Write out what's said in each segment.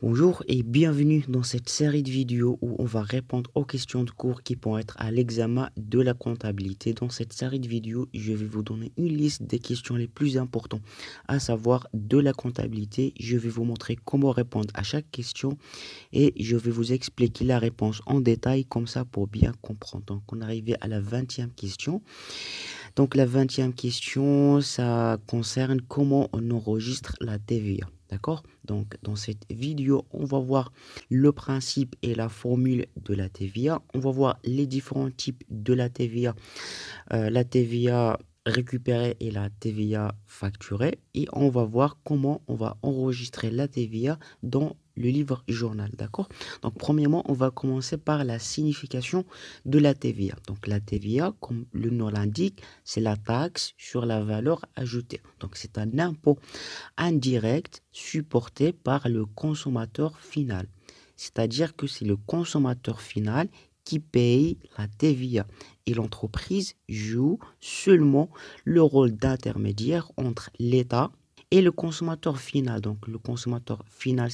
Bonjour et bienvenue dans cette série de vidéos où on va répondre aux questions de cours qui pourront être à l'examen de la comptabilité. Dans cette série de vidéos, je vais vous donner une liste des questions les plus importantes, à savoir de la comptabilité. Je vais vous montrer comment répondre à chaque question et je vais vous expliquer la réponse en détail comme ça pour bien comprendre. Donc on est arrivé à la 20e question. Donc la 20e question, ça concerne comment on enregistre la TVA. D'accord Donc, dans cette vidéo, on va voir le principe et la formule de la TVA. On va voir les différents types de la TVA. Euh, la TVA récupérée et la TVA facturée. Et on va voir comment on va enregistrer la TVA dans le livre journal, d'accord Donc, premièrement, on va commencer par la signification de la TVA. Donc, la TVA, comme le nom l'indique, c'est la taxe sur la valeur ajoutée. Donc, c'est un impôt indirect supporté par le consommateur final. C'est-à-dire que c'est le consommateur final qui paye la TVA et l'entreprise joue seulement le rôle d'intermédiaire entre l'État et le consommateur final. Donc le consommateur final,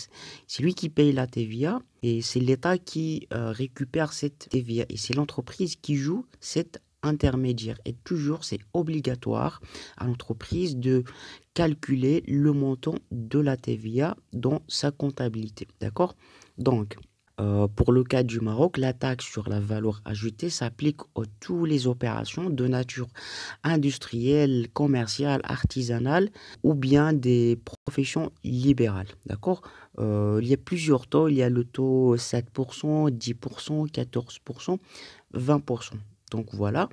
c'est lui qui paye la TVA et c'est l'État qui euh, récupère cette TVA et c'est l'entreprise qui joue cet intermédiaire. Et toujours, c'est obligatoire à l'entreprise de calculer le montant de la TVA dans sa comptabilité. D'accord Donc, euh, pour le cas du Maroc, la taxe sur la valeur ajoutée s'applique à toutes les opérations de nature industrielle, commerciale, artisanale ou bien des professions libérales. D'accord euh, Il y a plusieurs taux. Il y a le taux 7%, 10%, 14%, 20%. Donc voilà.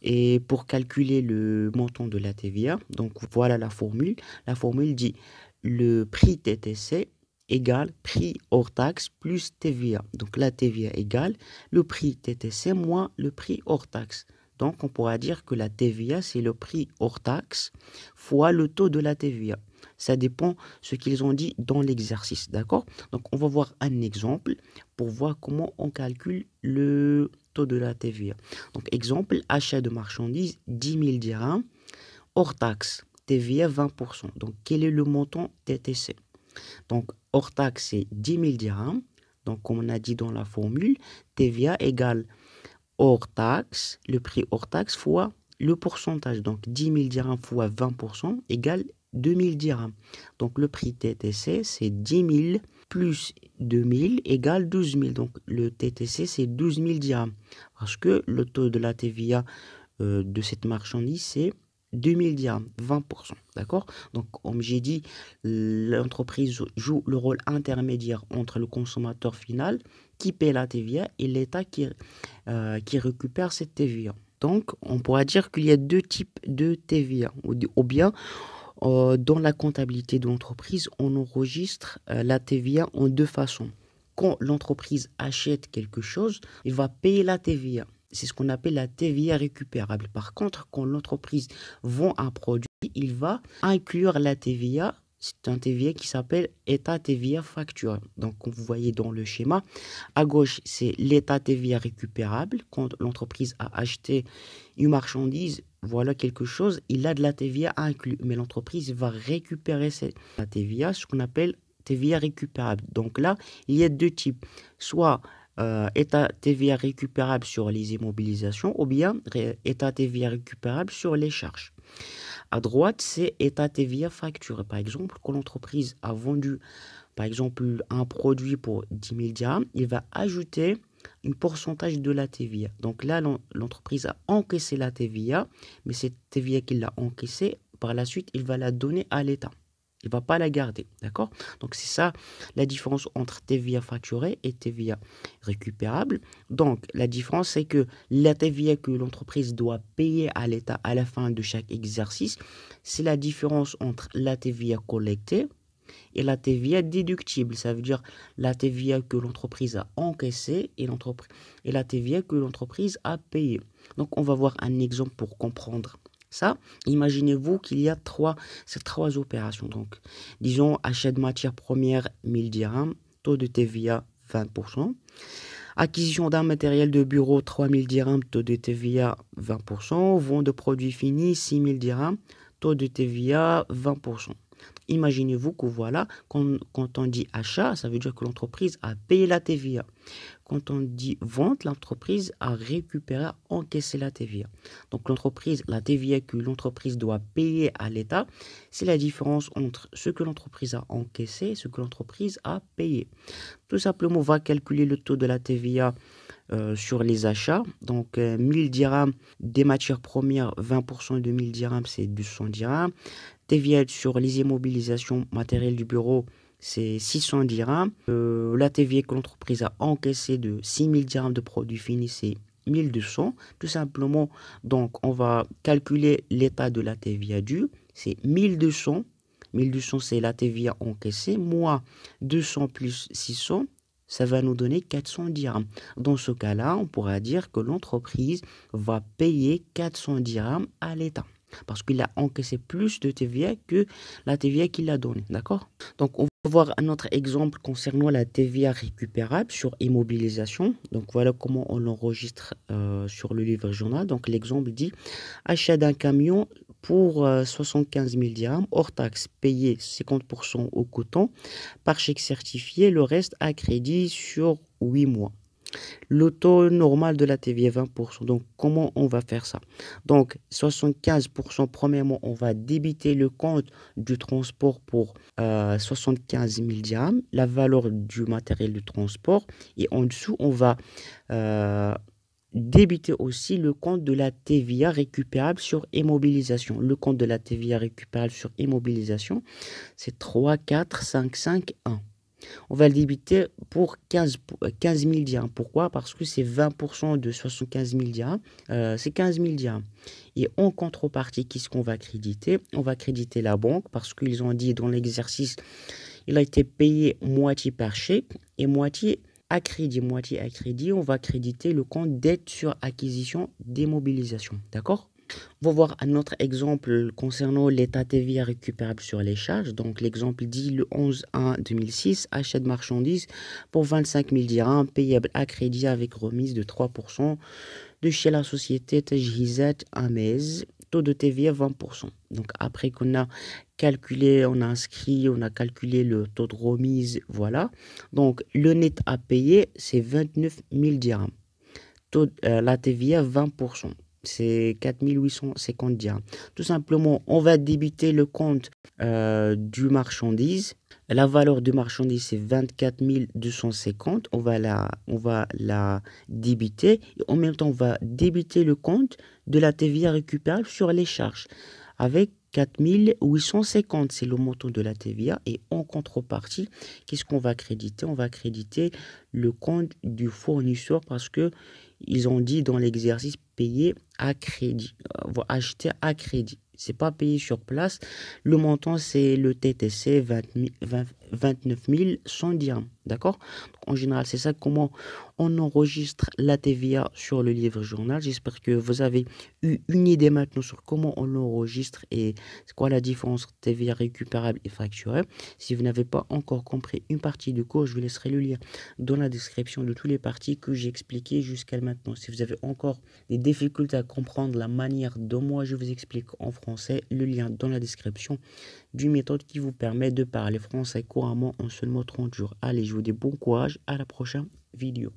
Et pour calculer le montant de la TVA, donc voilà la formule. La formule dit le prix TTC égale prix hors taxe plus TVA. Donc la TVA égale le prix TTC moins le prix hors taxe. Donc on pourra dire que la TVA, c'est le prix hors taxe fois le taux de la TVA. Ça dépend ce qu'ils ont dit dans l'exercice, d'accord Donc on va voir un exemple pour voir comment on calcule le taux de la TVA. Donc exemple, achat de marchandises, 10 000 dirhams, hors taxe, TVA 20%. Donc quel est le montant TTC donc, hors taxe, c'est 10 000 dirhams. Donc, comme on a dit dans la formule, TVA égale hors taxe, le prix hors taxe fois le pourcentage. Donc, 10 000 dirhams fois 20% égale 2 000 dirhams. Donc, le prix TTC, c'est 10 000 plus 2 2000 égale 12 000. Donc le TTC, c'est 12 000 dirhams. Parce que le taux de la TVA euh, de cette marchandise, c'est 2000 dirhams, 20%. D'accord Donc, comme j'ai dit, l'entreprise joue le rôle intermédiaire entre le consommateur final qui paie la TVA et l'État qui, euh, qui récupère cette TVA. Donc, on pourrait dire qu'il y a deux types de TVA. Ou, bien, euh, dans la comptabilité de l'entreprise, on enregistre euh, la TVA en deux façons. Quand l'entreprise achète quelque chose, il va payer la TVA. C'est ce qu'on appelle la TVA récupérable. Par contre, quand l'entreprise vend un produit, il va inclure la TVA c'est un TVA qui s'appelle État TVA facture. Donc, vous voyez dans le schéma, à gauche, c'est l'État TVA récupérable. Quand l'entreprise a acheté une marchandise, voilà quelque chose, il a de la TVA inclus. Mais l'entreprise va récupérer cette TVA, ce qu'on appelle TVA récupérable. Donc là, il y a deux types. Soit euh, état TVA récupérable sur les immobilisations ou bien état TVA récupérable sur les charges. À droite, c'est état TVA facturé. Par exemple, quand l'entreprise a vendu, par exemple, un produit pour 10 000 dirhams, il va ajouter un pourcentage de la TVA. Donc là, l'entreprise a encaissé la TVA, mais cette TVA qu'il a encaissée, par la suite, il va la donner à l'État. Il ne va pas la garder. D'accord Donc, c'est ça la différence entre TVA facturée et TVA récupérable. Donc, la différence, c'est que la TVA que l'entreprise doit payer à l'État à la fin de chaque exercice, c'est la différence entre la TVA collectée et la TVA déductible. Ça veut dire la TVA que l'entreprise a encaissée et, et la TVA que l'entreprise a payée. Donc, on va voir un exemple pour comprendre ça, imaginez-vous qu'il y a trois, ces trois opérations. Donc, disons, achat de matière première, 1000 dirhams, taux de TVA, 20%. Acquisition d'un matériel de bureau, 3000 dirhams, taux de TVA, 20%. Vente de produits finis, 6000 dirhams, taux de TVA, 20% imaginez-vous que voilà, quand, on dit achat, ça veut dire que l'entreprise a payé la TVA. Quand on dit vente, l'entreprise a récupéré, encaissé la TVA. Donc l'entreprise, la TVA que l'entreprise doit payer à l'État, c'est la différence entre ce que l'entreprise a encaissé et ce que l'entreprise a payé. Tout simplement, on va calculer le taux de la TVA euh, sur les achats. Donc 1000 euh, dirhams des matières premières, 20% de 1000 dirhams, c'est 200 dirhams. TVA sur les immobilisations matérielles du bureau, c'est 600 dirhams. Euh, la TVA que l'entreprise a encaissée de 6000 dirhams de produits finis, c'est 1200. Tout simplement, donc on va calculer l'état de la TVA due, c'est 1200. 1200, c'est la TVA encaissée, moins 200 plus 600, ça va nous donner 400 dirhams. Dans ce cas-là, on pourra dire que l'entreprise va payer 400 dirhams à l'État parce qu'il a encaissé plus de TVA que la TVA qu'il a donnée. D'accord Donc, on va voir un autre exemple concernant la TVA récupérable sur immobilisation. Donc, voilà comment on l'enregistre euh, sur le livre journal. Donc, l'exemple dit achat d'un camion pour 75 euh, 000 dirhams, hors taxe, payé 50% au coton, par chèque certifié, le reste à crédit sur 8 mois. Le taux normal de la TVA est 20%. Donc, comment on va faire ça Donc, 75%, premièrement, on va débiter le compte du transport pour 75 euh, 000 dirhams, la valeur du matériel de transport. Et en dessous, on va euh, débiter aussi le compte de la TVA récupérable sur immobilisation. Le compte de la TVA récupérable sur immobilisation, c'est 3, 4, 5, 5, 1. On va le débiter pour 15, 000 euh, dirhams. Pourquoi Parce que c'est 20% de 75 000 dirhams. Euh, c'est 15 000 Et en contrepartie, qu'est-ce qu'on va créditer On va créditer la banque parce qu'ils ont dit dans l'exercice, il a été payé moitié par chèque et moitié à crédit, moitié à crédit, on va créditer le compte dette sur acquisition démobilisation. D'accord on va voir un autre exemple concernant l'état TVA récupérable sur les charges. Donc, l'exemple dit le 11-1-2006, achat de marchandises pour 25 000 dirhams payable à crédit avec remise de 3% de chez la société à Amez. Taux de TVA 20%. Donc, après qu'on a calculé, on a inscrit, on a calculé le taux de remise, voilà. Donc le net à payer, c'est 29 000 dirhams. Taux, euh, la TVA, 20%. C'est 4850 dirhams. Tout simplement, on va débiter le compte euh, du marchandise. La valeur du marchandise, c'est 24 250. On va, la, on va la débiter. en même temps, on va débiter le compte de la TVA récupérable sur les charges avec 850, c'est le montant de la TVA. Et en contrepartie, qu'est-ce qu'on va créditer On va créditer le compte du fournisseur parce que ils ont dit dans l'exercice payer à crédit, euh, acheter à crédit c'est pas payé sur place. Le montant, c'est le TTC 20 29 100 dirhams. D'accord En général, c'est ça comment on enregistre la TVA sur le livre journal. J'espère que vous avez eu une idée maintenant sur comment on enregistre et c'est quoi la différence TVA récupérable et facturée. Si vous n'avez pas encore compris une partie du cours, je vous laisserai le lien dans la description de toutes les parties que j'ai expliquées jusqu'à maintenant. Si vous avez encore des difficultés à comprendre la manière dont moi je vous explique en français, le lien dans la description d'une méthode qui vous permet de parler français couramment en seulement 30 jours. Allez, je vous dis bon courage, à la prochaine vidéo.